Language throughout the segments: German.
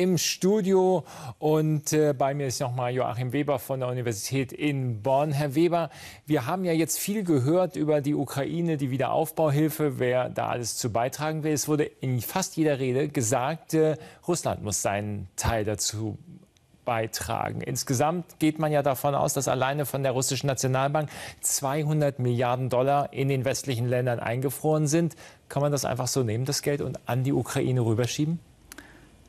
im Studio. Und äh, bei mir ist nochmal Joachim Weber von der Universität in Bonn. Herr Weber, wir haben ja jetzt viel gehört über die Ukraine, die Wiederaufbauhilfe, wer da alles zu beitragen will. Es wurde in fast jeder Rede gesagt, äh, Russland muss seinen Teil dazu beitragen. Insgesamt geht man ja davon aus, dass alleine von der russischen Nationalbank 200 Milliarden Dollar in den westlichen Ländern eingefroren sind. Kann man das einfach so nehmen, das Geld, und an die Ukraine rüberschieben?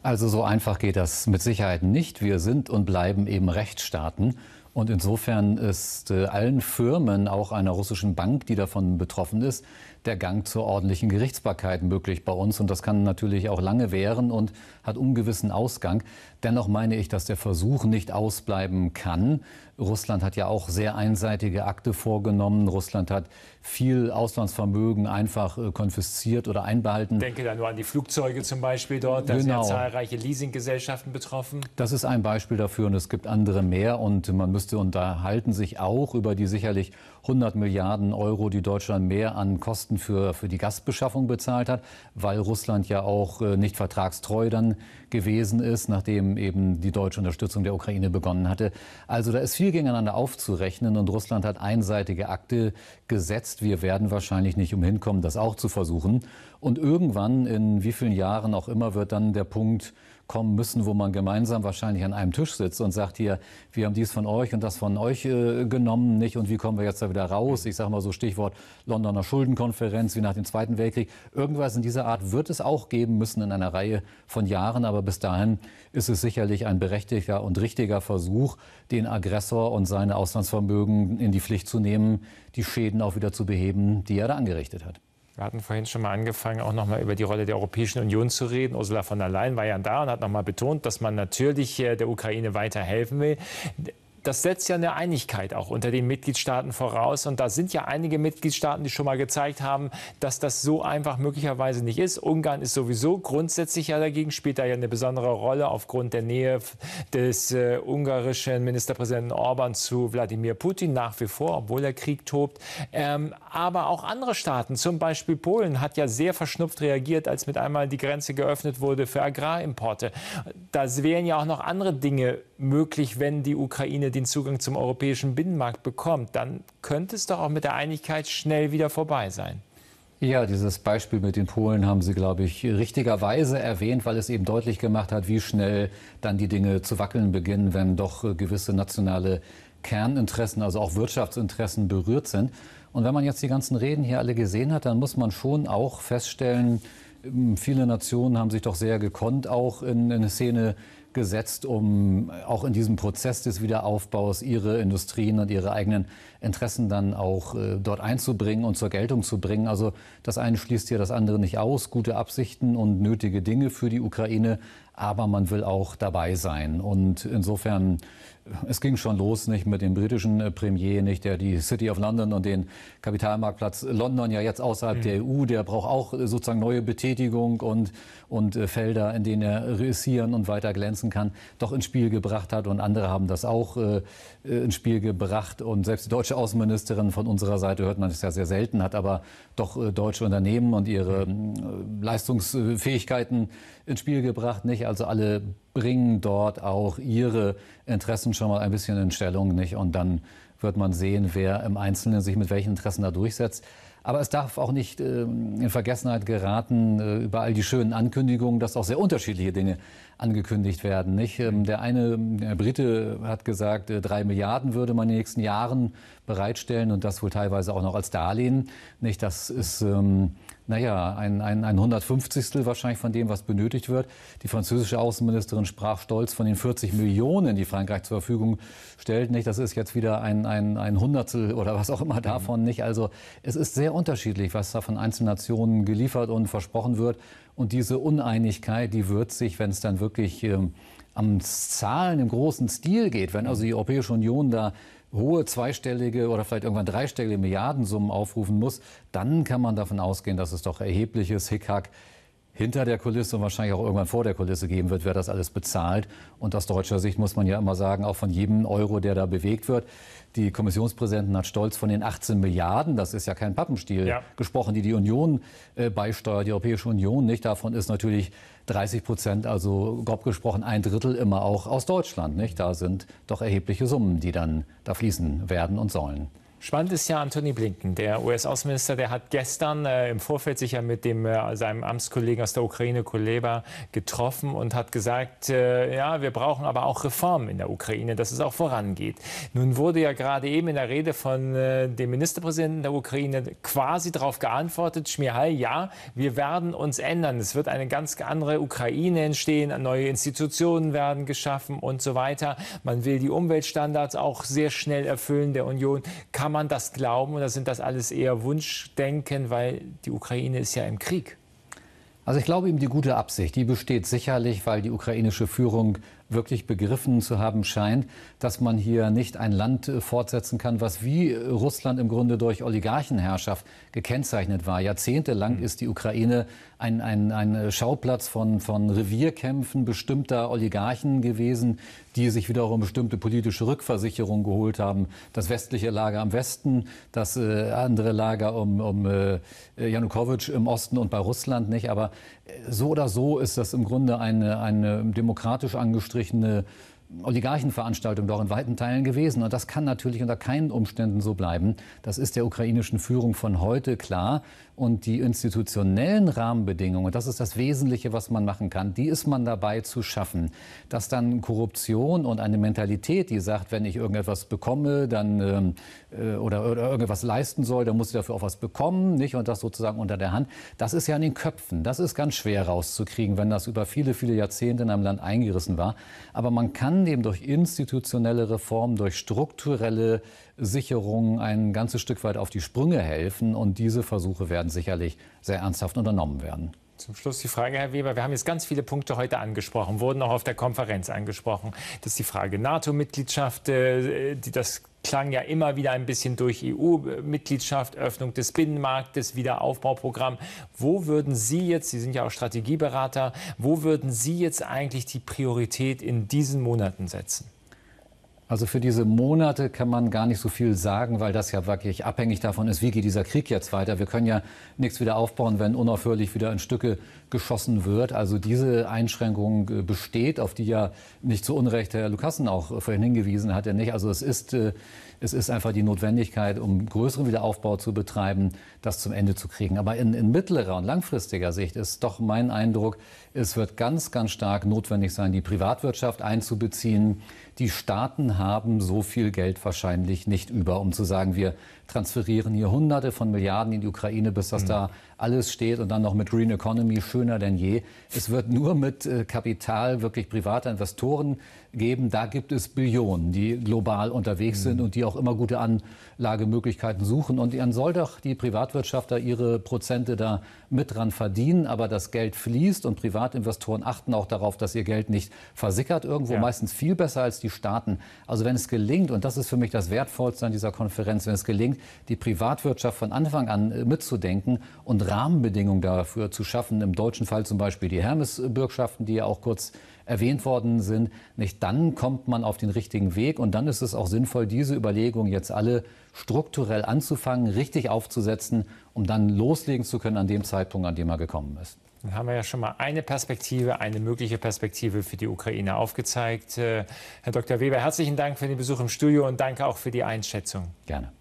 Also so einfach geht das mit Sicherheit nicht. Wir sind und bleiben eben Rechtsstaaten. Und insofern ist äh, allen Firmen, auch einer russischen Bank, die davon betroffen ist, der Gang zur ordentlichen Gerichtsbarkeit möglich bei uns. Und das kann natürlich auch lange währen und hat ungewissen Ausgang. Dennoch meine ich, dass der Versuch nicht ausbleiben kann. Russland hat ja auch sehr einseitige Akte vorgenommen. Russland hat viel Auslandsvermögen einfach äh, konfisziert oder einbehalten. Ich denke da nur an die Flugzeuge zum Beispiel dort. Da genau. sind ja genau. zahlreiche Leasinggesellschaften betroffen. Das ist ein Beispiel dafür und es gibt andere mehr. Und man und da halten sich auch über die sicherlich 100 Milliarden Euro, die Deutschland mehr an Kosten für, für die Gasbeschaffung bezahlt hat, weil Russland ja auch äh, nicht vertragstreu dann gewesen ist, nachdem eben die deutsche Unterstützung der Ukraine begonnen hatte. Also da ist viel gegeneinander aufzurechnen und Russland hat einseitige Akte gesetzt. Wir werden wahrscheinlich nicht umhin kommen, das auch zu versuchen. Und irgendwann, in wie vielen Jahren auch immer, wird dann der Punkt kommen müssen, wo man gemeinsam wahrscheinlich an einem Tisch sitzt und sagt hier, wir haben dies von euch und das von euch äh, genommen, nicht? Und wie kommen wir jetzt da wieder raus? Ich sage mal so Stichwort Londoner Schuldenkonferenz wie nach dem Zweiten Weltkrieg. Irgendwas in dieser Art wird es auch geben müssen in einer Reihe von Jahren, aber bis dahin ist es sicherlich ein berechtigter und richtiger Versuch, den Aggressor und seine Auslandsvermögen in die Pflicht zu nehmen, die Schäden auch wieder zu beheben, die er da angerichtet hat. Wir hatten vorhin schon mal angefangen, auch noch mal über die Rolle der Europäischen Union zu reden. Ursula von der Leyen war ja da und hat noch mal betont, dass man natürlich äh, der Ukraine weiter helfen will das setzt ja eine Einigkeit auch unter den Mitgliedstaaten voraus. Und da sind ja einige Mitgliedstaaten, die schon mal gezeigt haben, dass das so einfach möglicherweise nicht ist. Ungarn ist sowieso grundsätzlich ja dagegen, spielt da ja eine besondere Rolle aufgrund der Nähe des äh, ungarischen Ministerpräsidenten Orban zu Wladimir Putin nach wie vor, obwohl der Krieg tobt. Ähm, aber auch andere Staaten, zum Beispiel Polen, hat ja sehr verschnupft reagiert, als mit einmal die Grenze geöffnet wurde für Agrarimporte. Da wären ja auch noch andere Dinge möglich, wenn die Ukraine den Zugang zum europäischen Binnenmarkt bekommt, dann könnte es doch auch mit der Einigkeit schnell wieder vorbei sein. Ja, dieses Beispiel mit den Polen haben Sie, glaube ich, richtigerweise erwähnt, weil es eben deutlich gemacht hat, wie schnell dann die Dinge zu wackeln beginnen, wenn doch äh, gewisse nationale Kerninteressen, also auch Wirtschaftsinteressen berührt sind. Und wenn man jetzt die ganzen Reden hier alle gesehen hat, dann muss man schon auch feststellen, viele Nationen haben sich doch sehr gekonnt auch in, in eine Szene gesetzt, um auch in diesem Prozess des Wiederaufbaus ihre Industrien und ihre eigenen Interessen dann auch äh, dort einzubringen und zur Geltung zu bringen. Also das eine schließt ja das andere nicht aus. Gute Absichten und nötige Dinge für die Ukraine, aber man will auch dabei sein. Und insofern, es ging schon los, nicht mit dem britischen äh, Premier, nicht der die City of London und den Kapitalmarktplatz London ja jetzt außerhalb mhm. der EU, der braucht auch äh, sozusagen neue Betätigung und, und äh, Felder, in denen er reüssieren und weiter glänzen kann, doch ins Spiel gebracht hat. Und andere haben das auch äh, ins Spiel gebracht. Und selbst die deutsche Außenministerin von unserer Seite hört man es ja sehr selten, hat aber doch deutsche Unternehmen und ihre äh, Leistungsfähigkeiten ins Spiel gebracht, nicht? sich also alle bringen dort auch ihre Interessen schon mal ein bisschen in Stellung, nicht? Und dann wird man sehen, wer im Einzelnen sich mit welchen Interessen da durchsetzt. Aber es darf auch nicht ähm, in Vergessenheit geraten äh, über all die schönen Ankündigungen, dass auch sehr unterschiedliche Dinge angekündigt werden. Nicht? Ähm, der eine der Brite hat gesagt, äh, drei Milliarden würde man in den nächsten Jahren bereitstellen und das wohl teilweise auch noch als Darlehen. Nicht? Das ist ähm, naja, ein, ein, ein 150. wahrscheinlich von dem, was benötigt wird. Die französische Außenministerin sprach stolz von den 40 Millionen, die Frankreich zur Verfügung stellt. Nicht? Das ist jetzt wieder ein, ein, ein Hundertstel oder was auch immer mhm. davon. Nicht? Also es ist sehr sehr unterschiedlich, was da von Einzelnationen geliefert und versprochen wird. Und diese Uneinigkeit, die wird sich, wenn es dann wirklich ähm, am Zahlen im großen Stil geht, wenn also die Europäische Union da hohe zweistellige oder vielleicht irgendwann dreistellige Milliardensummen aufrufen muss, dann kann man davon ausgehen, dass es doch erhebliches Hickhack hinter der Kulisse und wahrscheinlich auch irgendwann vor der Kulisse geben wird, wer das alles bezahlt. Und aus deutscher Sicht muss man ja immer sagen, auch von jedem Euro, der da bewegt wird. Die Kommissionspräsidentin hat stolz von den 18 Milliarden, das ist ja kein Pappenstiel, ja. gesprochen, die die Union äh, beisteuert, die Europäische Union nicht. Davon ist natürlich 30 Prozent, also grob gesprochen ein Drittel immer auch aus Deutschland. Nicht? Da sind doch erhebliche Summen, die dann da fließen werden und sollen. Spannend ist ja Anthony Blinken, der US-Außenminister, der hat gestern äh, im Vorfeld sich ja mit dem, äh, seinem Amtskollegen aus der Ukraine, Kuleba, getroffen und hat gesagt, äh, ja, wir brauchen aber auch Reformen in der Ukraine, dass es auch vorangeht. Nun wurde ja gerade eben in der Rede von äh, dem Ministerpräsidenten der Ukraine quasi darauf geantwortet, Schmihal, ja, wir werden uns ändern. Es wird eine ganz andere Ukraine entstehen, neue Institutionen werden geschaffen und so weiter. Man will die Umweltstandards auch sehr schnell erfüllen der Union. Kann kann man das glauben oder sind das alles eher Wunschdenken, weil die Ukraine ist ja im Krieg? Also ich glaube ihm die gute Absicht, die besteht sicherlich, weil die ukrainische Führung wirklich begriffen zu haben scheint, dass man hier nicht ein Land äh, fortsetzen kann, was wie äh, Russland im Grunde durch Oligarchenherrschaft gekennzeichnet war. Jahrzehntelang hm. ist die Ukraine ein, ein, ein äh, Schauplatz von, von Revierkämpfen bestimmter Oligarchen gewesen, die sich wiederum bestimmte politische Rückversicherungen geholt haben. Das westliche Lager am Westen, das äh, andere Lager um, um äh, Janukowitsch im Osten und bei Russland nicht. Aber so oder so ist das im Grunde eine, eine demokratisch angestrebte durch eine Oligarchenveranstaltung doch in weiten Teilen gewesen. Und das kann natürlich unter keinen Umständen so bleiben. Das ist der ukrainischen Führung von heute klar. Und die institutionellen Rahmenbedingungen, das ist das Wesentliche, was man machen kann, die ist man dabei zu schaffen. Dass dann Korruption und eine Mentalität, die sagt, wenn ich irgendetwas bekomme, dann ähm, äh, oder, oder irgendwas leisten soll, dann muss ich dafür auch was bekommen, nicht? Und das sozusagen unter der Hand. Das ist ja in den Köpfen. Das ist ganz schwer rauszukriegen, wenn das über viele, viele Jahrzehnte in einem Land eingerissen war. Aber man kann kann dem durch institutionelle Reformen, durch strukturelle Sicherungen ein ganzes Stück weit auf die Sprünge helfen. Und diese Versuche werden sicherlich sehr ernsthaft unternommen werden. Zum Schluss die Frage, Herr Weber. Wir haben jetzt ganz viele Punkte heute angesprochen, wurden auch auf der Konferenz angesprochen. Das ist die Frage NATO-Mitgliedschaft, äh, die das klang ja immer wieder ein bisschen durch EU-Mitgliedschaft, Öffnung des Binnenmarktes, Wiederaufbauprogramm. Wo würden Sie jetzt, Sie sind ja auch Strategieberater, wo würden Sie jetzt eigentlich die Priorität in diesen Monaten setzen? Also für diese Monate kann man gar nicht so viel sagen, weil das ja wirklich abhängig davon ist, wie geht dieser Krieg jetzt weiter. Wir können ja nichts wieder aufbauen, wenn unaufhörlich wieder in Stücke geschossen wird. Also diese Einschränkung äh, besteht, auf die ja nicht zu Unrecht Herr Lukassen auch äh, vorhin hingewiesen hat, ja nicht. Also es ist, äh, es ist einfach die Notwendigkeit, um größeren Wiederaufbau zu betreiben, das zum Ende zu kriegen. Aber in, in mittlerer und langfristiger Sicht ist doch mein Eindruck, es wird ganz, ganz stark notwendig sein, die Privatwirtschaft einzubeziehen. Die Staaten haben so viel Geld wahrscheinlich nicht über, um zu sagen, wir transferieren hier Hunderte von Milliarden in die Ukraine, bis das mhm. da alles steht und dann noch mit Green Economy schön schöner denn je. Es wird nur mit äh, Kapital wirklich privater Investoren geben. Da gibt es Billionen, die global unterwegs sind mhm. und die auch immer gute Anlagemöglichkeiten suchen. Und dann soll doch die Privatwirtschaft da ihre Prozente da mit dran verdienen. Aber das Geld fließt und Privatinvestoren achten auch darauf, dass ihr Geld nicht versickert irgendwo. Ja. Meistens viel besser als die Staaten. Also wenn es gelingt, und das ist für mich das Wertvollste an dieser Konferenz, wenn es gelingt, die Privatwirtschaft von Anfang an äh, mitzudenken und Rahmenbedingungen dafür zu schaffen im deutschen deutschen Fall zum Beispiel die Hermes-Bürgschaften, die ja auch kurz erwähnt worden sind, nicht, dann kommt man auf den richtigen Weg und dann ist es auch sinnvoll, diese Überlegungen jetzt alle strukturell anzufangen, richtig aufzusetzen, um dann loslegen zu können an dem Zeitpunkt, an dem er gekommen ist. Dann haben wir ja schon mal eine Perspektive, eine mögliche Perspektive für die Ukraine aufgezeigt. Äh, Herr Dr. Weber, herzlichen Dank für den Besuch im Studio und danke auch für die Einschätzung. Gerne.